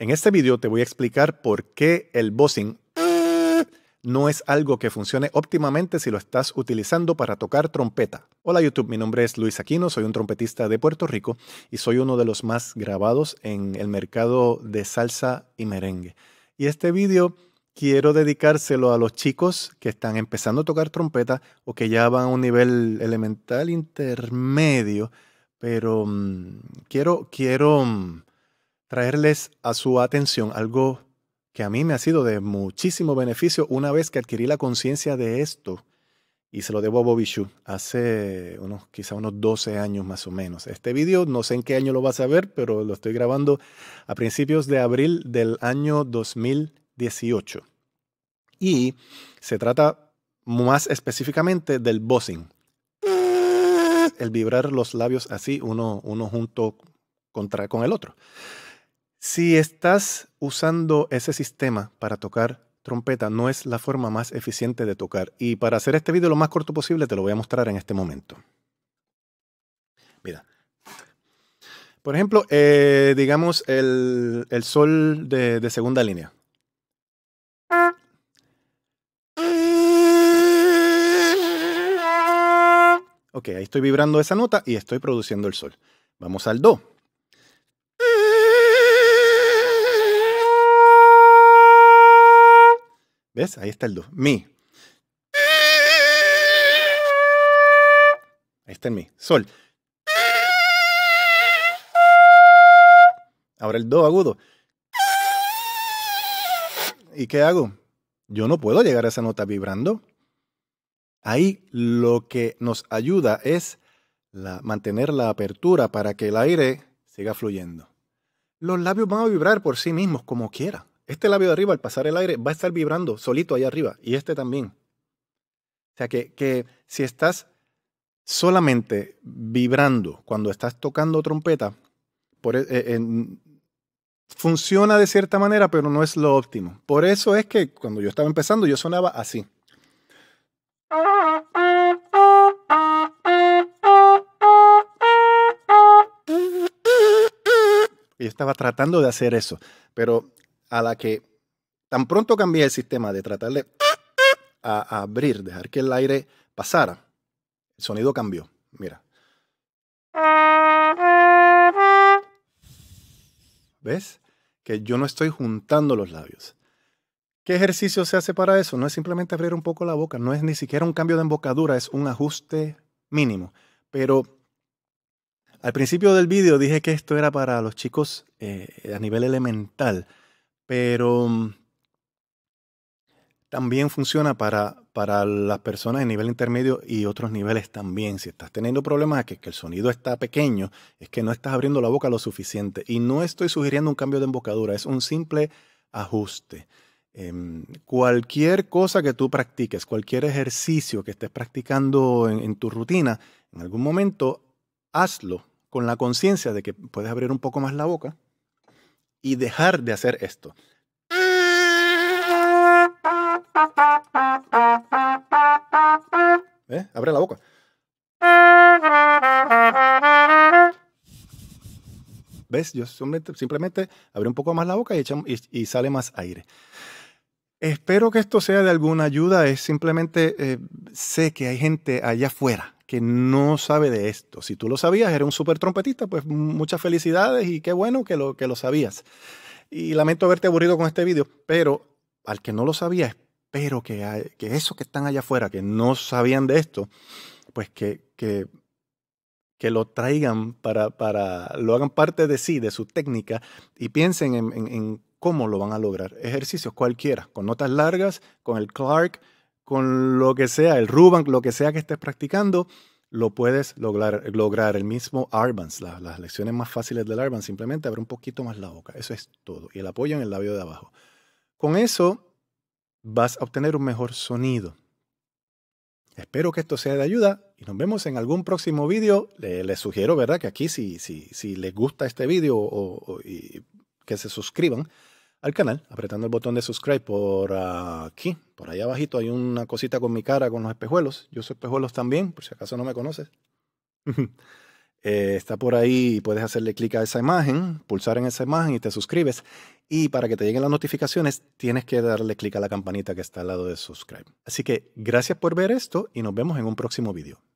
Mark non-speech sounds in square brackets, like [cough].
En este video te voy a explicar por qué el bossing no es algo que funcione óptimamente si lo estás utilizando para tocar trompeta. Hola YouTube, mi nombre es Luis Aquino, soy un trompetista de Puerto Rico y soy uno de los más grabados en el mercado de salsa y merengue. Y este video quiero dedicárselo a los chicos que están empezando a tocar trompeta o que ya van a un nivel elemental intermedio, pero mm, quiero, quiero mm, traerles a su atención algo que a mí me ha sido de muchísimo beneficio una vez que adquirí la conciencia de esto. Y se lo debo a Bobby Shu hace unos, quizá unos 12 años más o menos. Este vídeo no sé en qué año lo vas a ver, pero lo estoy grabando a principios de abril del año 2018. Y se trata más específicamente del bossing. El vibrar los labios así, uno, uno junto contra, con el otro. Si estás usando ese sistema para tocar trompeta, no es la forma más eficiente de tocar. Y para hacer este video lo más corto posible, te lo voy a mostrar en este momento. Mira. Por ejemplo, eh, digamos el, sol de, de segunda línea. Ok, ahí estoy vibrando esa nota y estoy produciendo el sol. Vamos al do. ¿Ves? Ahí está el do. Mi. Ahí está el mi. Sol. Ahora el do agudo. ¿Y qué hago? Yo no puedo llegar a esa nota vibrando. Ahí lo que nos ayuda es la, mantener la apertura para que el aire siga fluyendo. Los labios van a vibrar por sí mismos como quiera. Este labio de arriba, al pasar el aire, va a estar vibrando solito ahí arriba y este también. O sea que, si estás solamente vibrando cuando estás tocando trompeta, e, e, funciona de cierta manera, pero no es lo óptimo. Por eso es que cuando yo estaba empezando, yo sonaba así. Y estaba tratando de hacer eso, pero a la que tan pronto cambié el sistema de tratar de a, abrir, dejar que el aire pasara, el sonido cambió. Mira. ¿Ves? Que yo no estoy juntando los labios. ¿Qué ejercicio se hace para eso? No es simplemente abrir un poco la boca, no es ni siquiera un cambio de embocadura, es un ajuste mínimo. Pero al principio del vídeo dije que esto era para los chicos eh, a nivel elemental. Pero mm, también funciona para, para las personas de nivel intermedio y otros niveles también. Si estás teniendo problemas que, que el sonido está pequeño, es que no estás abriendo la boca lo suficiente. Y no estoy sugiriendo un cambio de embocadura, es un simple ajuste. Em, cualquier cosa que tú practiques, cualquier ejercicio que estés practicando en tu rutina, en algún momento hazlo con la conciencia de que puedes abrir un poco más la boca y dejar de hacer esto. ¿Eh? Abre la boca. ¿Ves? Yo simplemente, simplemente un poco más la boca y, sale más aire. Espero que esto sea de alguna ayuda. Es simplemente, eh, sé que hay gente allá afuera que no sabe de esto. Si tú lo sabías, eres un súper trompetista, pues muchas felicidades y qué bueno que lo, que lo sabías. Y lamento haberte aburrido con este vídeo, pero al que no lo sabía, espero que, que esos que están allá afuera, que no sabían de esto, pues que, que, que lo traigan para, para, lo hagan parte de sí, de su técnica, y piensen en, en, en cómo lo van a lograr. Ejercicios cualquiera, con notas largas, con el Clark, con lo que sea, el ruban, lo que sea que estés practicando, lo puedes lograr. lograr. El mismo Arbans, las lecciones más fáciles del arban simplemente abre un poquito más la boca. Eso es todo. Y el apoyo en el labio de abajo. Con eso vas a obtener un mejor sonido. Espero que esto sea de ayuda y nos vemos en algún próximo vídeo. Les, sugiero, ¿verdad? Que aquí si, si, si les gusta este vídeo o, que se suscriban al canal apretando el botón de subscribe por aquí, por allá abajito hay una cosita con mi cara, con los espejuelos. Yo soy espejuelos también, por si acaso no me conoces. [laughs] Eh, está por ahí puedes hacerle clic a esa imagen, pulsar en esa imagen y te suscribes. Y para que te lleguen las notificaciones, tienes que darle clic a la campanita que está al lado de subscribe. Así que gracias por ver esto y nos vemos en un próximo video.